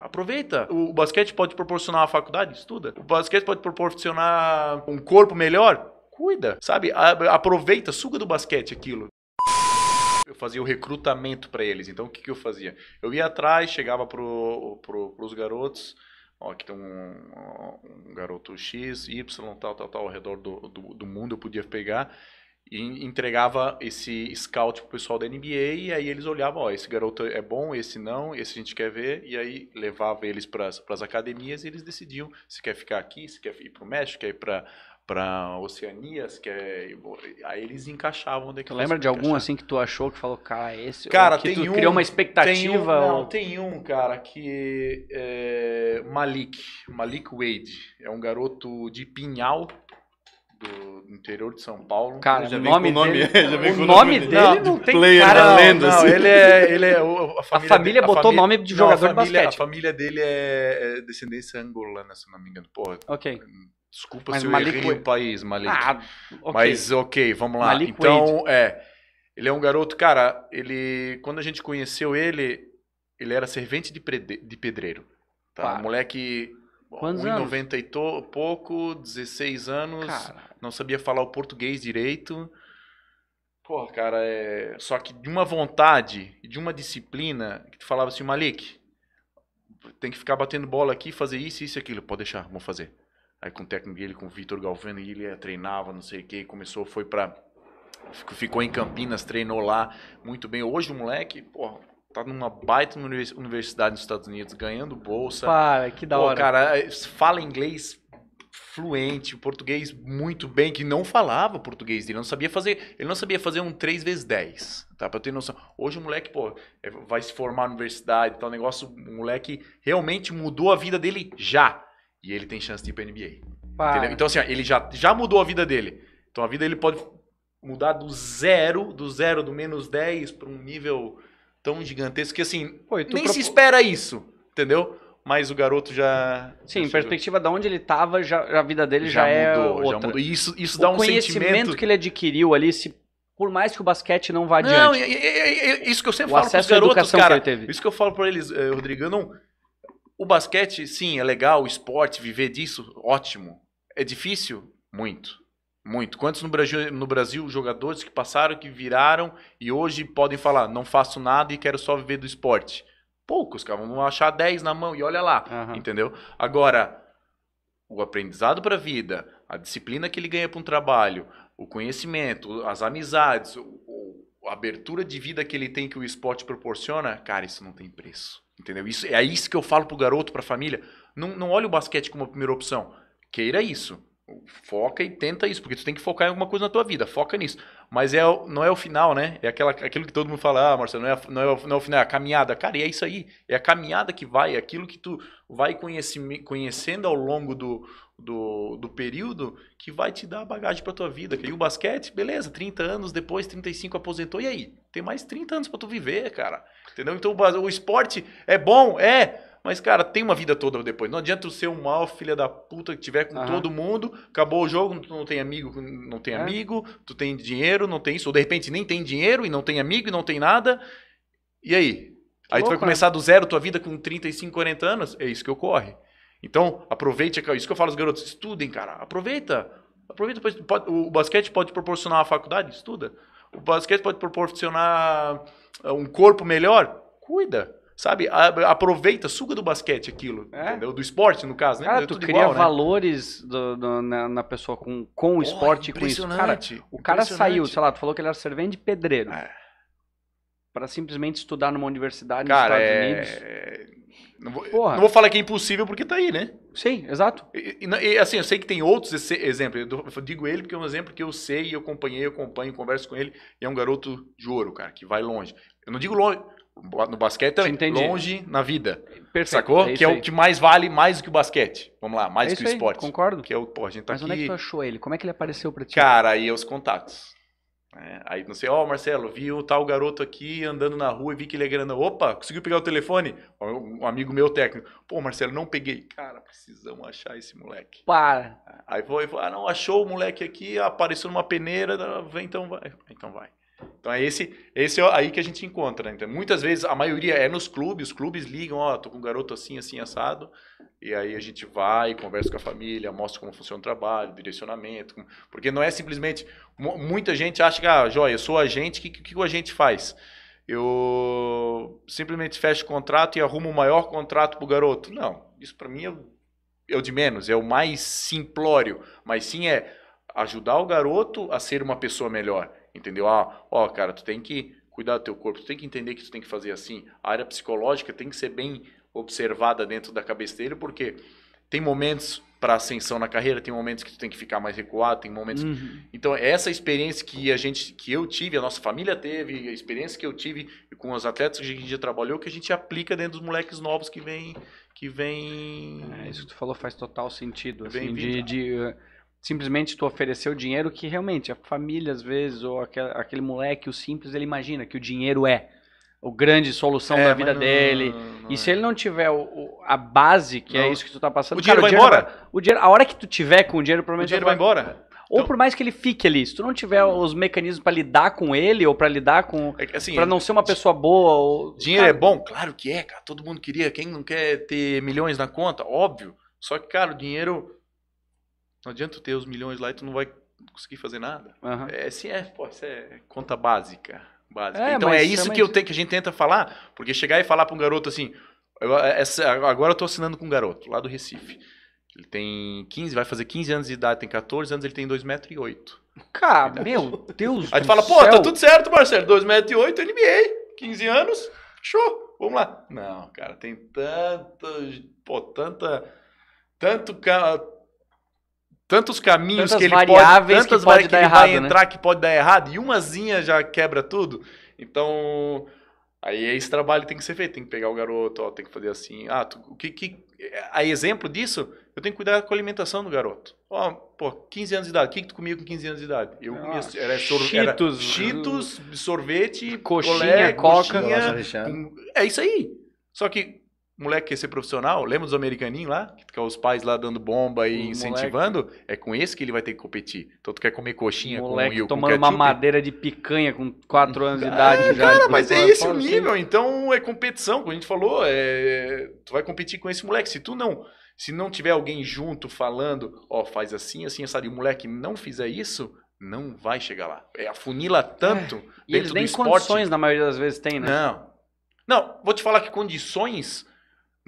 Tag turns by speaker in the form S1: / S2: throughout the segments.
S1: Aproveita. O basquete pode proporcionar uma faculdade, estuda. O basquete pode proporcionar um corpo melhor, cuida. Sabe? Aproveita, suga do basquete aquilo. Eu fazia o recrutamento para eles. Então o que, que eu fazia? Eu ia atrás, chegava pro, pro, pros garotos. Ó, aqui tem um, um garoto X, Y, tal, tal, tal, ao redor do, do, do mundo eu podia pegar e entregava esse scout pro pessoal da NBA e aí eles olhavam, ó, esse garoto é bom, esse não, esse a gente quer ver, e aí levava eles para as academias e eles decidiam se quer ficar aqui, se quer ir pro México, quer ir para
S2: para Oceania,
S1: se quer aí eles encaixavam onde é Lembra de algum
S2: assim que tu achou que falou, cara, esse é cara, que tem tu um, criou uma expectativa? Tem um, não,
S1: tem um, cara, que é Malik, Malik Wade, é um garoto de Pinhal do interior de São Paulo. Cara, já o nome, nome dele, já o nome, nome dele não, não tem player, cara. lenda. não, assim. ele é, ele é o, a família, a família dele, botou o nome de jogador não, família, de basquete. A família dele é descendência angolana, se não me engano. Porra. OK. Desculpa mas se eu errei. errei o país, Malik. Ah, okay. Mas OK, vamos lá. Malik então, Wade. é, ele é um garoto, cara, ele quando a gente conheceu ele, ele era servente de, de pedreiro. Tá? Um moleque Quantos 1, anos? 90 e to, pouco, 16 anos. Cara. Não sabia falar o português direito. Pô, cara, é... só que de uma vontade, de uma disciplina, que tu falava assim, Malik, tem que ficar batendo bola aqui, fazer isso, isso e aquilo. Pode deixar, vamos fazer. Aí com o técnico dele, com o Vitor Galvano, ele é, treinava, não sei o quê, começou, foi pra... Ficou em Campinas, treinou lá muito bem. Hoje o moleque, porra, tá numa baita universidade nos Estados Unidos, ganhando bolsa. Para, que da Pô, hora. cara, é, fala inglês fluente, português muito bem, que não falava português dele, não sabia fazer, ele não sabia fazer um 3 vezes 10, tá? Pra ter noção. Hoje o moleque, pô, é, vai se formar na universidade, tal tá? negócio, o moleque realmente mudou a vida dele já. E ele tem chance de ir pra NBA. Para. Então assim, ó, ele já, já mudou a vida dele. Então a vida ele pode mudar do zero, do zero, do menos 10 para um nível tão gigantesco que assim, Pô, nem propo... se espera isso, entendeu?
S2: Mas o garoto já. Sim, em perspectiva de onde ele estava, já, a vida dele já, já é. Mudou, outra. Já mudou. E
S1: isso, isso dá um sentimento. O conhecimento que
S2: ele adquiriu ali, se por mais que o basquete não vá adiante. Não, é,
S1: é, é, isso que eu sempre o falo para os garotos, cara. Isso que eu falo para eles, eh, Rodrigo, não, o basquete, sim, é legal, o esporte, viver disso, ótimo. É difícil? Muito. Muito. Quantos no Brasil, no Brasil jogadores que passaram, que viraram e hoje podem falar, não faço nada e quero só viver do esporte? Poucos, cara. Vamos achar 10 na mão e olha lá, uhum. entendeu? Agora, o aprendizado para a vida, a disciplina que ele ganha para um trabalho, o conhecimento, as amizades, a abertura de vida que ele tem que o esporte proporciona, cara, isso não tem preço. Entendeu? Isso, é isso que eu falo pro garoto, para a família. Não, não olhe o basquete como a primeira opção. Queira isso foca e tenta isso, porque tu tem que focar em alguma coisa na tua vida, foca nisso. Mas é, não é o final, né? É aquela, aquilo que todo mundo fala, ah, Marcelo, não é, não, é, não é o final, é a caminhada. Cara, e é isso aí, é a caminhada que vai, é aquilo que tu vai conheci, conhecendo ao longo do, do, do período que vai te dar bagagem pra tua vida. E o basquete, beleza, 30 anos depois, 35 aposentou, e aí? Tem mais 30 anos para tu viver, cara. Entendeu? Então o, o esporte é bom, é, mas, cara, tem uma vida toda depois. Não adianta ser um mal filha da puta que tiver com uhum. todo mundo. Acabou o jogo, tu não tem amigo, não tem é. amigo, tu tem dinheiro, não tem isso. Ou de repente nem tem dinheiro e não tem amigo e não tem nada. E aí? Que aí louco, tu vai começar né? do zero tua vida com 35, 40 anos. É isso que ocorre. Então, aproveite. Isso que eu falo aos garotos: estudem, cara. Aproveita. Aproveita. Pode, o basquete pode proporcionar uma faculdade? Estuda. O basquete pode proporcionar ah, um corpo melhor? Cuida sabe? aproveita, suga do basquete
S2: aquilo, é? entendeu? Do esporte, no caso, né? Cara, é tu cria igual, né? valores né? do, do, na, na, pessoa com, com o oh, esporte, com isso. Cara, o cara saiu, sei lá, tu falou que ele era servente de pedreiro. É. para simplesmente estudar numa universidade cara, nos Estados é... Unidos. Não vou, não vou, falar
S1: que é impossível porque tá aí, né? Sim, exato. E, e, e assim, eu sei que tem outros exemplos. Eu digo ele porque é um exemplo que eu sei, eu acompanhei, eu acompanho, converso com ele. E é um garoto de ouro, cara, que vai longe. Eu não digo longe, no basquete também. Longe na vida. Perfeito. Sacou? É que é o que mais vale mais do que o basquete. Vamos lá, mais é do que o esporte. Aí, concordo. Que é o, pô, a gente tá Mas aqui... onde é que tu
S2: achou ele? Como é que ele apareceu pra ti? Cara,
S1: aí é os contatos. É, aí não sei, ó, oh, Marcelo, vi o tal garoto aqui andando na rua e vi que ele é grande Opa, conseguiu pegar o telefone? Um amigo meu técnico. Pô, Marcelo, não peguei. Cara, precisamos achar esse moleque. Para. Aí foi, ah, não, achou o moleque aqui, apareceu numa peneira, vem então vai. Então vai. Então é esse, esse é aí que a gente encontra. Então, muitas vezes, a maioria é nos clubes, os clubes ligam, ó, oh, tô com um garoto assim, assim, assado. E aí a gente vai, conversa com a família, mostra como funciona o trabalho, direcionamento. Porque não é simplesmente. Muita gente acha que, ah, joia, eu sou agente, o que, que, que o agente faz? Eu simplesmente fecho o contrato e arrumo o maior contrato para o garoto. Não, isso para mim é, é o de menos, é o mais simplório. Mas sim é ajudar o garoto a ser uma pessoa melhor entendeu? Ah, ó, cara, tu tem que cuidar do teu corpo, tu tem que entender que tu tem que fazer assim. A área psicológica tem que ser bem observada dentro da cabeça dele, porque tem momentos para ascensão na carreira, tem momentos que tu tem que ficar mais recuado, tem momentos. Uhum. Então, essa experiência que a gente que eu tive, a nossa família teve, a experiência que eu tive com os atletas que a gente já trabalhou, que a gente aplica dentro dos moleques novos que vem
S2: que vem é, isso que tu falou faz total sentido, assim, de, de simplesmente tu ofereceu dinheiro que realmente a família às vezes ou aquele, aquele moleque o simples ele imagina que o dinheiro é o grande solução é, da vida não, dele. Não, não, e é. se ele não tiver o, o, a base, que é isso que tu tá passando, o dinheiro cara, vai o dinheiro embora. Vai, o dinheiro, a hora que tu tiver com o dinheiro, provavelmente. O dinheiro vai, vai embora. Ou então, por mais que ele fique ali, se tu não tiver os mecanismos para lidar com ele ou para lidar com, é assim, para não ser uma pessoa boa, ou, dinheiro é cara, é bom, claro que é, cara. Todo mundo queria, quem não quer ter
S1: milhões na conta, óbvio. Só que cara, o dinheiro não adianta ter os milhões lá e tu não vai conseguir fazer nada. Uhum. É, sim, é, pô, isso é conta básica. básica. É, então é isso que, eu te, que a gente tenta falar, porque chegar e falar para um garoto assim, eu, essa, é, é, é, agora eu tô assinando com um garoto lá do Recife. Ele tem 15, vai fazer 15 anos de idade, tem 14 anos, ele tem 2,8m. Cara, de meu Deus Aí tu fala, pô, tá tudo certo, Marcelo, 2,8m, NBA, 15 anos, show, vamos lá. Não, cara, tem tanto, pô, tanta, tanto, tantos caminhos tantas que ele variáveis pode, tantas que pode variáveis que ele errado, vai né? entrar que pode dar errado e umazinha já quebra tudo. Então, aí é esse trabalho tem que ser feito, tem que pegar o garoto, ó, tem que fazer assim. Ah, tu, o que que a exemplo disso, eu tenho que cuidar com a alimentação do garoto. Ó, pô, 15 anos de idade, o que que tu comia com 15 anos de idade? Eu ah, comia era, sor, cheetos, hum. cheetos, sorvete, coxinha, colé, coca, coxinha, é isso aí. Só que moleque quer ser profissional, lembra dos americaninhos lá? Que os pais lá dando bomba e incentivando? Moleque. É com esse que ele vai ter que competir. Então tu quer comer coxinha moleque com moleque tomando com uma madeira
S2: de picanha com 4 anos de idade. É, cara, mas é assim, esse o assim. nível. Assim.
S1: Então é competição, como a gente falou. É... Tu vai competir com esse moleque. Se tu não... Se não tiver alguém junto falando, ó, oh, faz assim, assim, e O moleque não fizer isso, não vai chegar lá. É, afunila tanto é. dentro e eles do nem esporte. condições, na maioria das vezes, tem, né? Não, não, vou te falar que condições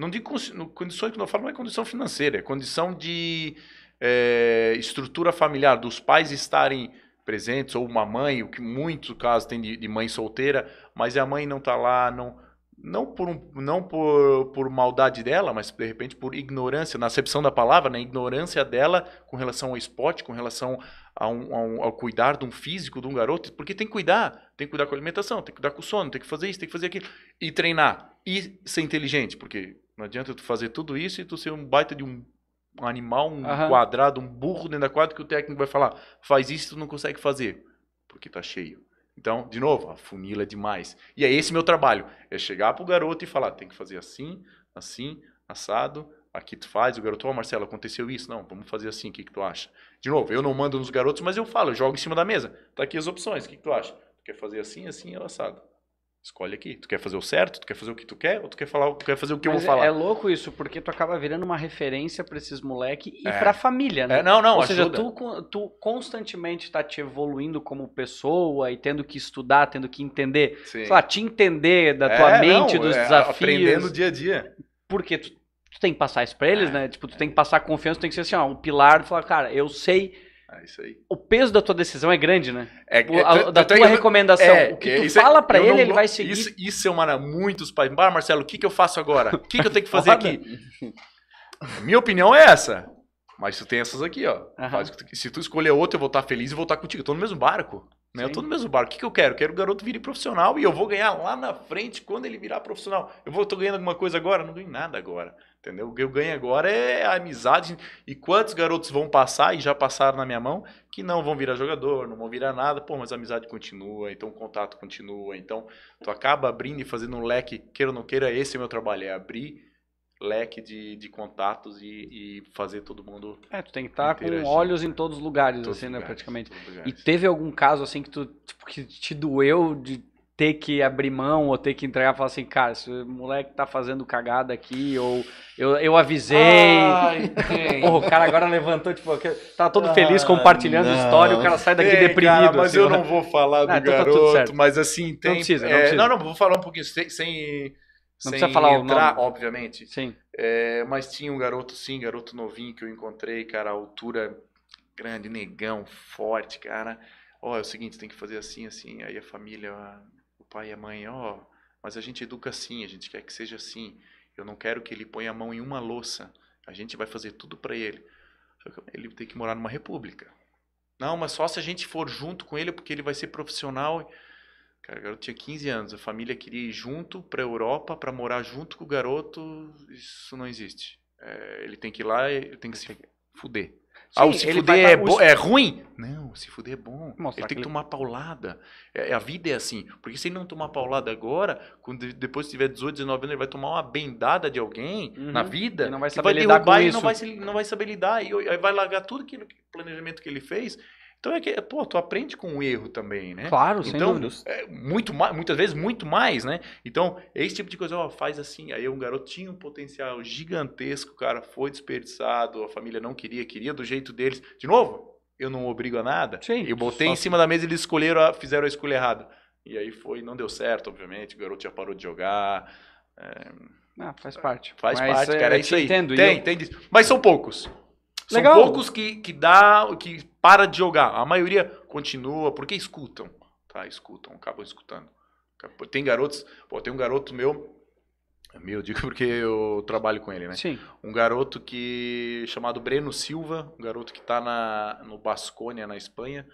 S1: não digo condições, quando eu falo, não é condição financeira, é condição de é, estrutura familiar, dos pais estarem presentes, ou uma mãe, o que muitos casos tem de, de, mãe solteira, mas a mãe não está lá, não, não, por, um, não por, por maldade dela, mas de repente por ignorância, na acepção da palavra, na né? ignorância dela com relação ao esporte, com relação a um, a um, ao cuidar de um físico, de um garoto, porque tem que cuidar, tem que cuidar com a alimentação, tem que cuidar com o sono, tem que fazer isso, tem que fazer aquilo, e treinar, e ser inteligente, porque não adianta tu fazer tudo isso e tu ser um baita de um animal, um quadrado, um burro dentro da quadra que o técnico vai falar, faz isso e tu não consegue fazer, porque tá cheio. Então, de novo, a funila é demais. E é esse meu trabalho, é chegar pro garoto e falar, tem que fazer assim, assim, assado, aqui tu faz, o garoto, ó, oh, Marcelo, aconteceu isso, não, vamos fazer assim, o que, que tu acha? De novo, eu não mando nos garotos, mas eu falo, eu jogo em cima da mesa, tá aqui as opções, o que, que tu acha? Tu quer fazer assim, assim, é assado. Escolhe aqui. Tu quer fazer o certo? Tu quer fazer o que tu quer? Ou tu quer falar, tu quer fazer o que Mas eu vou falar? É, é
S2: louco isso, porque tu acaba virando uma referência para esses moleque e é. para a família, né? É, não, não, Ou ajuda. seja, tu, tu constantemente tá te evoluindo como pessoa e tendo que estudar, tendo que entender, Sim. te entender da tua é, mente, não, dos é, desafios. Aprendendo dia a dia. Porque tu, tu tem que passar isso para eles, né? Tipo, tu tem que passar confiança, tu tem que ser assim, ó, um pilar, falar, cara, eu sei é isso aí. O peso da tua decisão é grande, né? É, o, tipo, é, a, da é tua recomendação. É, o que é, tu fala para ele, não, ele vai seguir. Isso,
S1: isso é uma. Muitos pais. Ah, Marcelo, o que, que eu faço agora? O que, que eu tenho que fazer aqui? Minha opinião é essa. Mas tu tem essas aqui, ó. Uhum. Se tu escolher outra, eu vou estar feliz e vou estar contigo. Eu tô no mesmo barco. Né? Eu tô no mesmo barco. O que, que eu quero? Eu quero que o garoto vire profissional e eu vou ganhar lá na frente quando ele virar profissional. Eu vou, tô ganhando alguma coisa agora? Não ganho nada agora. Entendeu? O que eu ganho agora é a amizade. E quantos garotos vão passar e já passaram na minha mão que não vão virar jogador, não vão virar nada, pô, mas a amizade continua, então o contato continua. Então tu acaba abrindo e fazendo um leque, queira ou não queira, esse é o meu trabalho, é abrir leque de, de contatos e, e fazer todo mundo.
S2: É, tu tem que estar tá com olhos em todos os lugares, todos assim, né, lugares, né? Praticamente. E teve algum caso assim que tu tipo, que te doeu de ter que abrir mão ou ter que entregar e falar assim, cara, esse moleque tá fazendo cagada aqui, ou eu, eu avisei. Ah, Porra, o cara agora levantou, tipo, tá todo ah, feliz compartilhando ah, história, o cara sai daqui deprimido. Cara, mas assim, eu né? não vou falar do é, então tá garoto, tá mas assim, tem. Não precisa, não, é, precisa. É, não, não,
S1: vou falar um pouquinho sem. sem não precisa falar entrar, o nome. obviamente. Sim. É, mas tinha um garoto, sim, garoto novinho que eu encontrei, cara, altura grande, negão, forte, cara. Ó, oh, é o seguinte, tem que fazer assim, assim. Aí a família, pai e a mãe, ó, oh, mas a gente educa assim, a gente quer que seja assim. Eu não quero que ele ponha a mão em uma louça. A gente vai fazer tudo para ele. Ele tem que morar numa república. Não, mas só se a gente for junto com ele, porque ele vai ser profissional. Cara, eu tinha 15 anos. A família queria ir junto para a Europa para morar junto com o garoto. Isso não existe. É, ele tem que ir lá, ele tem que se fuder ah, o se fuder é, o... é, ruim? Não, se fuder é bom. Mostrar ele tem que, ele... tomar paulada. É, é, a vida é assim. Porque se ele não tomar paulada agora, quando depois tiver 18, 19 anos, ele vai tomar uma bendada de alguém uhum. na vida. Ele não vai saber vai lidar com isso. Não vai, não vai saber lidar. E aí vai largar tudo aquilo, planejamento que ele fez então é que, pô, tu aprende com o erro também, né? Claro, então, muitos dúvidas. É, muito mais, muitas vezes muito mais, né? Então, é esse tipo de coisa, ó, faz assim. Aí um garoto tinha um potencial gigantesco, cara, foi desperdiçado, a família não queria, queria do jeito deles. De novo, eu não obrigo a nada. Sim. Eu botei em cima da mesa e eles escolheram, a, fizeram a escolha errada. E aí foi, não deu certo, obviamente, o garoto já parou de jogar. É...
S2: Ah, faz parte. Faz Mas, parte, cara, é isso aí. Entendo. Tem, eu...
S1: tem disso. Mas são poucos. Legal. São poucos que, que dá, que para de jogar. A maioria continua, porque escutam. Tá, escutam, acabam escutando. Tem garotos, pô, tem um garoto meu, é meu, digo porque eu trabalho com ele, né? Sim. Um garoto que, chamado Breno Silva, um garoto que tá na, no Bascônia, na Espanha,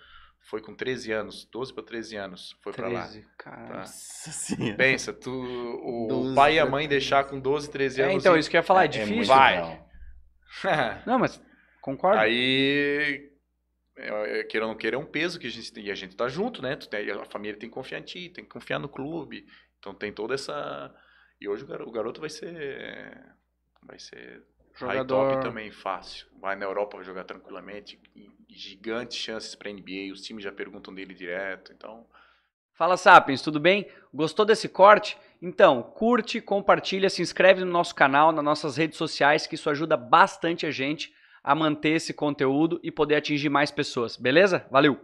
S1: foi com 13 anos, 12 para 13 anos, foi para lá. 13, Cara. Tá? Senhora. Pensa, tu, o 12, pai e a mãe deixar com 12, 13 é, anos. É, então, e... Assim, isso que eu ia falar, é, é difícil. vai.
S2: não, mas Concordo.
S1: Aí, queira ou não queira, é um peso que a gente e a gente tá junto, né? Tu tem, a família tem que confiar em ti, tem que confiar no clube. Então tem toda essa. E hoje o garoto vai ser. Vai ser Jogador... High top também, fácil. Vai na Europa jogar tranquilamente. Gigantes chances para NBA. Os times já perguntam dele direto. Então.
S2: Fala, Sapiens, tudo bem? Gostou desse corte? Então, curte, compartilha, se inscreve no nosso canal, nas nossas redes sociais, que isso ajuda bastante a gente a manter esse conteúdo e poder atingir mais pessoas, beleza? Valeu!